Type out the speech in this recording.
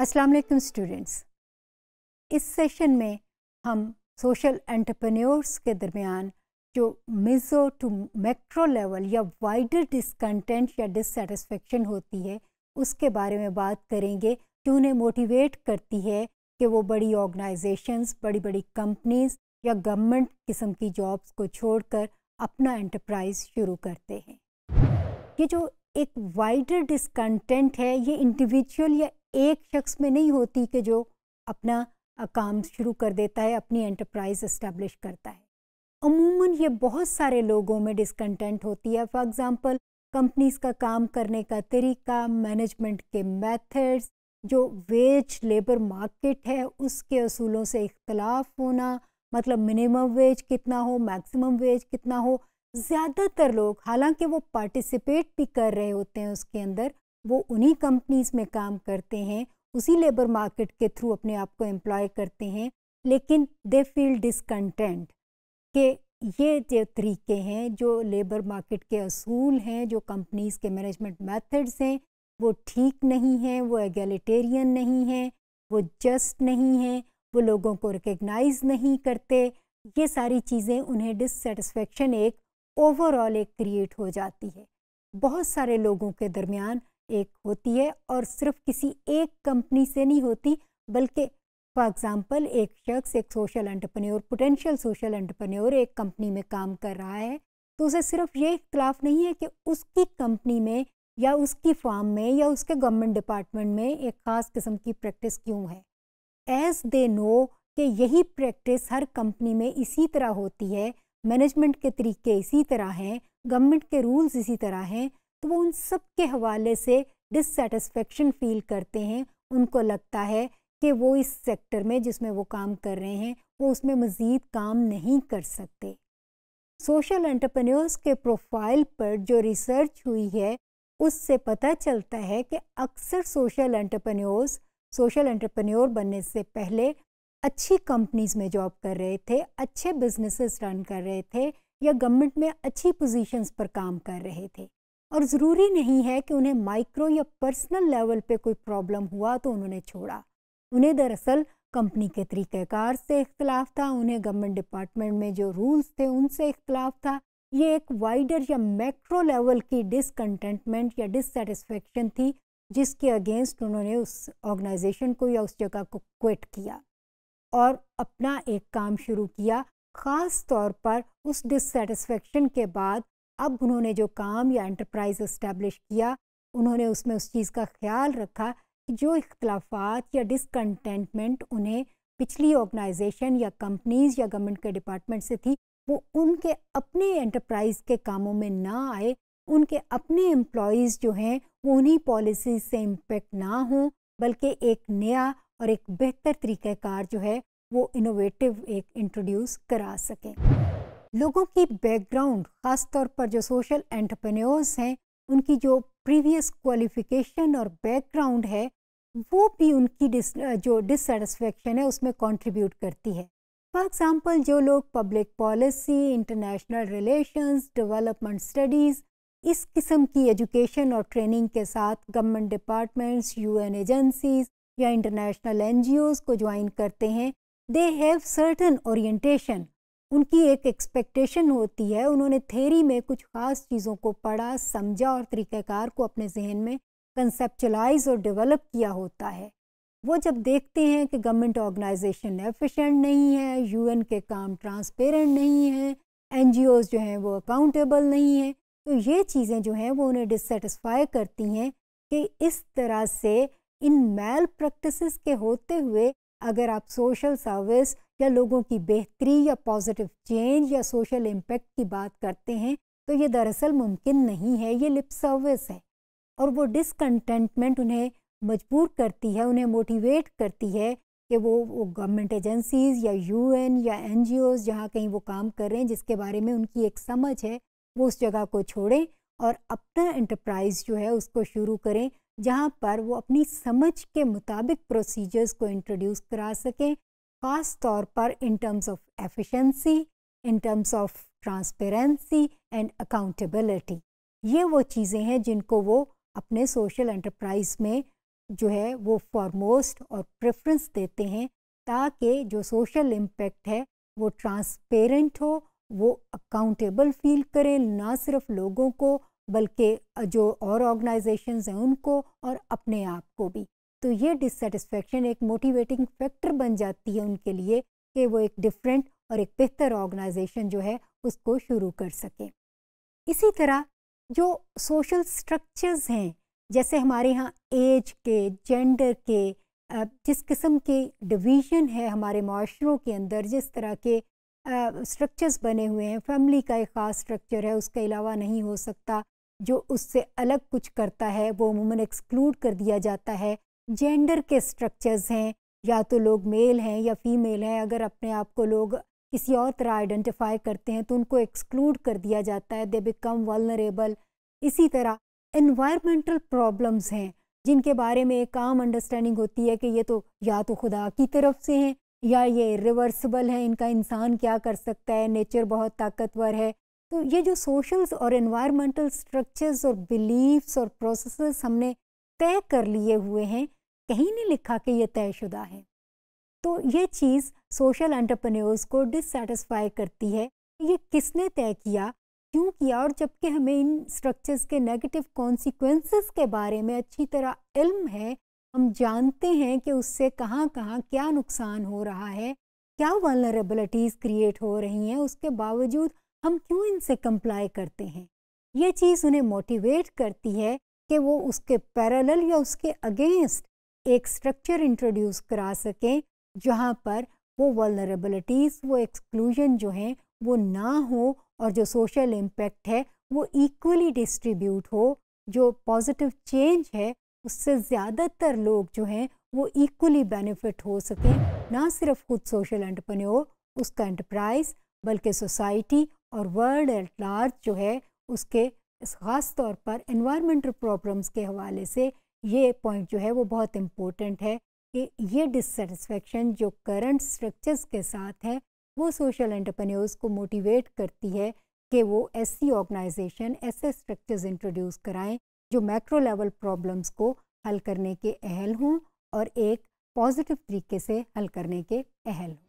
Aslam students इस session में हम सोशल एंटरप्रेन्योर्स के दरमियान जो मिज़ो टू मैक्रो लेवल या वाइडर डिसकंटेंट या डिससेटिस्फेक्शन होती है उसके बारे में बात करेंगे जो उन्हें मोटिवेट करती है कि वो बड़ी ऑर्गेनाइजेशंस बड़ी बड़ी कंपनीज या गवर्नमेंट किस्म की जॉब्स को छोड़कर अपना एंटरप्राइज शुरू करते हैं ये जो एक वाइडर डिसकंटेंट है ये इंडिविजुअल या एक शख्स में नहीं होती कि जो अपना काम शुरू कर देता है अपनी एंटरप्राइज इस्टेब्लिश करता है अमूमन ये बहुत सारे लोगों में डिसकंटेंट होती है फॉर एग्ज़ाम्पल कंपनीज का काम करने का तरीका मैनेजमेंट के मेथड्स जो वेज लेबर मार्केट है उसके असूलों से इख्तलाफ होना मतलब मिनिमम वेज कितना हो मैक्सिमम वेज कितना हो ज़्यादातर लोग हालांकि वो पार्टिसिपेट भी कर रहे होते हैं उसके अंदर वो उन्हीं कंपनीज़ में काम करते हैं उसी लेबर मार्केट के थ्रू अपने आप को एम्प्लॉय करते हैं लेकिन दे फील डिसकंटेंट के ये जो तरीके हैं जो लेबर मार्केट के असूल हैं जो कंपनीज़ के मैनेजमेंट मेथड्स हैं वो ठीक नहीं हैं वो एगेलिटेरियन नहीं हैं वो जस्ट नहीं हैं वो लोगों को रिकग्नाइज नहीं करते ये सारी चीज़ें उन्हें डिससेटिस्फेक्शन एक ओवरऑल एक क्रिएट हो जाती है बहुत सारे लोगों के दरमियान एक होती है और सिर्फ किसी एक कंपनी से नहीं होती बल्कि फॉर एग्ज़ाम्पल एक शख्स एक social entrepreneur potential social entrepreneur एक कंपनी में काम कर रहा है तो उसे सिर्फ ये इख्तलाफ नहीं है कि उसकी कंपनी में या उसकी फार्म में या उसके गवर्नमेंट डिपार्टमेंट में एक ख़ास किस्म की प्रैक्टिस क्यों है एज दे नो कि यही प्रैक्टिस हर कंपनी में इसी तरह होती है मैनेजमेंट के तरीके इसी तरह हैं गवर्नमेंट के रूल्स इसी तरह हैं तो वो उन सब के हवाले से डिससेटिस्फेक्शन फील करते हैं उनको लगता है कि वो इस सेक्टर में जिसमें वो काम कर रहे हैं वो उसमें मज़ीद काम नहीं कर सकते सोशल एंटरप्रेन्योर्स के प्रोफाइल पर जो रिसर्च हुई है उससे पता चलता है कि अक्सर सोशल एंटरप्रेन्योर्स सोशल एंटरप्रेन्योर बनने से पहले अच्छी कंपनीज में जॉब कर रहे थे अच्छे बिजनेसेस रन कर रहे थे या गवर्नमेंट में अच्छी पोजीशंस पर काम कर रहे थे और ज़रूरी नहीं है कि उन्हें माइक्रो या पर्सनल लेवल पे कोई प्रॉब्लम हुआ तो उन्होंने छोड़ा उन्हें दरअसल कंपनी के तरीक़ार से इख्तलाफ था उन्हें गवर्नमेंट डिपार्टमेंट में जो रूल्स थे उनसे इख्तलाफ था ये एक वाइडर या मैक्रो लेवल की डिसकंटेंटमेंट या डिससेटिस्फेक्शन थी जिसके अगेंस्ट उन्होंने उस ऑर्गेनाइजेशन को या उस जगह को क्विट किया और अपना एक काम शुरू किया ख़ास तौर पर उस डिससेटिस्फेक्शन के बाद अब उन्होंने जो काम या एंटरप्राइज इस्टेब्लिश किया उन्होंने उसमें उस चीज़ का ख्याल रखा कि जो इख्लाफात या डिसकंटेंटमेंट उन्हें पिछली ऑर्गेनाइजेशन या कंपनीज या गवर्नमेंट के डिपार्टमेंट से थी वो उनके अपने एंटरप्राइज के कामों में ना आए उनके अपने एम्प्लॉयज़ जो हैं वो उन्हीं पॉलिसीज से इम्पेक्ट ना हो बल्कि एक नया और एक बेहतर तरीक़ाकार जो है वो इनोवेटिव एक इंट्रोड्यूस करा सकें लोगों की बैकग्राउंड ख़ासतौर पर जो सोशल एंटरप्रेन्योर्स हैं उनकी जो प्रीवियस क्वालिफिकेशन और बैकग्राउंड है वो भी उनकी डिस जो डिससेटिस्फेक्शन है उसमें कंट्रीब्यूट करती है फॉर एग्जांपल जो लोग public policy international relations development studies इस किस्म की एजुकेशन और ट्रेनिंग के साथ गवर्नमेंट डिपार्टमेंट्स यूएन एजेंसीज या इंटरनेशनल एनजीओज को ज्वाइन करते हैं दे हैव सर्टन ओरिएंटेशन उनकी एक एक्सपेक्टेशन होती है उन्होंने थेरी में कुछ ख़ास चीज़ों को पढ़ा समझा और तरीक़ाकार को अपने जहन में कंसेप्चुलाइज और डेवलप किया होता है वो जब देखते हैं कि गवर्नमेंट ऑर्गेनाइजेशन एफिशिएंट नहीं है यूएन के काम ट्रांसपेरेंट नहीं हैं एन जो हैं वो अकाउंटेबल नहीं हैं तो ये चीज़ें जो हैं वो उन्हें डिससेटिस्फाई करती हैं कि इस तरह से इन मेल प्रैक्टिसेस के होते हुए अगर आप सोशल सर्विस या लोगों की बेहतरी या पॉजिटिव चेंज या सोशल इम्पेक्ट की बात करते हैं तो ये दरअसल मुमकिन नहीं है ये लिप सर्विस है और वो डिसकंटेंटमेंट उन्हें मजबूर करती है उन्हें मोटिवेट करती है कि वो वो गवर्नमेंट एजेंसीज या यूएन या एनजीओज जहाँ कहीं वो काम कर रहे हैं जिसके बारे में उनकी एक समझ है वो उस जगह को छोड़ें और अपना इंटरप्राइज जो है उसको शुरू करें जहाँ पर वो अपनी समझ के मुताबिक प्रोसीजर्स को इंट्रोड्यूस करा सकें ख़ास तौर पर in terms of efficiency, in terms of transparency and accountability ये वो चीज़ें हैं जिनको वो अपने सोशल एंटरप्राइज में जो है वो फॉरमोस्ट और प्रेफरेंस देते हैं ताकि जो सोशल इम्पेक्ट है वो ट्रांसपेरेंट हो वो अकाउंटेबल फील करें ना सिर्फ लोगों को बल्कि जो और ऑर्गेनाइजेशंस हैं उनको और अपने आप को भी तो ये डिससेटिस्फेक्शन एक मोटिवेटिंग फैक्टर बन जाती है उनके लिए कि वो एक डिफरेंट और एक बेहतर ऑर्गेनाइजेशन जो है उसको शुरू कर सकें इसी तरह जो सोशल स्ट्रक्चर्स हैं जैसे हमारे यहाँ एज के जेंडर के जिस किस्म के डिवीज़न है हमारे माशरों के अंदर जिस तरह के स्ट्रक्चर्स बने हुए हैं फैमिली का एक ख़ास स्ट्रक्चर है उसके अलावा नहीं हो सकता जो उससे अलग कुछ करता है वो उमूमन एक्सक्लूड कर दिया जाता है जेंडर के स्ट्रक्चर्स हैं या तो लोग मेल हैं या फीमेल हैं अगर अपने आप को लोग किसी और तरह आइडेंटिफाई करते हैं तो उनको एक्सक्लूड कर दिया जाता है दे बिकम वलनरेबल इसी तरह इन्वायरमेंटल प्रॉब्लम्स हैं जिनके बारे में एक आम अंडरस्टैंडिंग होती है कि ये तो या तो खुदा की तरफ से हैं या ये रिवर्सिबल हैं इनका इंसान क्या कर सकता है नेचर बहुत ताकतवर है तो ये जो सोशल्स और इन्वायरमेंटल स्ट्रक्चर्स और बिलीफ्स और प्रोसेस हमने तय कर लिए हुए हैं कहीं नहीं लिखा कि ये तयशुदा है तो ये चीज़ सोशल एंटरप्रेन्योर्स को डिससेटिस्फाई करती है ये किसने तय किया क्यों किया और जबकि हमें इन स्ट्रक्चर्स के नेगेटिव कॉन्सिक्वेंसेस के बारे में अच्छी तरह इल्म है हम जानते हैं कि उससे कहाँ कहाँ क्या नुकसान हो रहा है क्या वालनरेबिलिटीज़ क्रिएट हो रही हैं उसके बावजूद हम क्यों इनसे कंप्लाई करते हैं ये चीज़ उन्हें मोटिवेट करती है कि वो उसके पैरेलल या उसके अगेंस्ट एक स्ट्रक्चर इंट्रोड्यूस करा सकें जहाँ पर वो वलनरेबलिटीज़ वो एक्सक्लूजन जो हैं वो ना हो और जो सोशल इम्पेक्ट है वो इक्वली डिस्ट्रीब्यूट हो जो पॉजिटिव चेंज है उससे ज़्यादातर लोग जो हैं वो इक्वली बेनिफिट हो सकें ना सिर्फ खुद सोशल एंटरप्रेन्योर उसका एंटरप्राइज बल्कि सोसाइटी और वर्ल्ड एट लार्ज जो है उसके ख़ास तौर पर इन्वायरमेंटल प्रॉब्लम्स के हवाले से ये पॉइंट जो है वो बहुत इम्पोर्टेंट है कि ये डिससेटिस्फेक्शन जो करंट स्ट्रक्चर्स के साथ है वो सोशल एंटरप्रेन्योर्स को मोटिवेट करती है कि वो ऐसी ऑर्गेनाइजेशन ऐसे स्ट्रक्चर्स इंट्रोड्यूस कराएं जो मैक्रो लेवल प्रॉब्लम्स को हल करने के अहल हों और एक पॉजिटिव तरीके से हल करने के अहल हों